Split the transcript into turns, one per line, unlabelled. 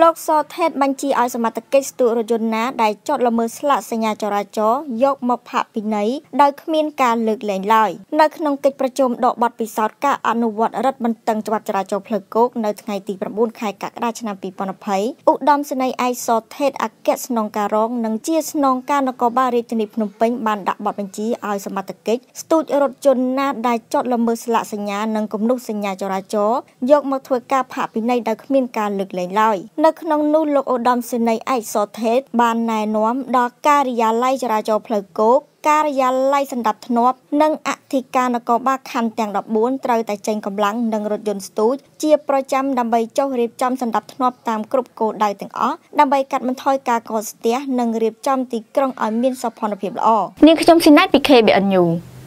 លោកសថេតបញ្ជាឲ្យសមត្ថកិច្ចស្ទួរយន្តណាដែលចតល្មើសស្លាកសញ្ញាចរាចរណ៍យកមកផាកពិន័យដោយគ្មានការលើកលែងឡើយនៅក្នុងកិច្ចប្រជុំដកបទពិសោធន៍ការអនុវត្តរដ្ឋបន្ទឹងច្បាប់ចរាចរណ៍ផ្លូវគោកនៅថ្ងៃទី9ខែកក្កដាឆ្នាំ2020ឧត្តមសេនីយ៍ឯកសថេតអគ្គស្នងការរងនិងជាស្នងការនគរបាលរាជធានីភ្នំពេញបានដាក់បទបញ្ជាឲ្យសមត្ថកិច្ចស្ទួចរថយន្តណាដែលចតល្មើសស្លាកសញ្ញានិងគំនុសសញ្ញាចរាចរណ៍យកមកធ្វើការផាកពិន័យដោយគ្មានការលើកលែងឡើយនៅក្នុងនោះលោកឧត្តមសេនីយ៍ឯកសថេត បានណែនាំដល់ការិយាល័យចរាចរណ៍ផ្លូវគោកការិយាល័យសម្ដាប់ធ្នាប់និងអធិការនគរបាលខណ្ឌទាំង14ត្រូវតែចេញកម្លាំងនិងរថយន្តស្ទូច ជាប្រចាំដើម្បីចុះរៀបចំសម្ដាប់ធ្នាប់តាមគ្រប់គោលដៅទាំងអស់ដើម្បីកាត់បន្ថយការកកស្ទះនិងរៀបចំទីក្រុងឲ្យមានសោភ័ណភាពល្អ
នាងខ្ញុំស៊ីណាតពី KBN News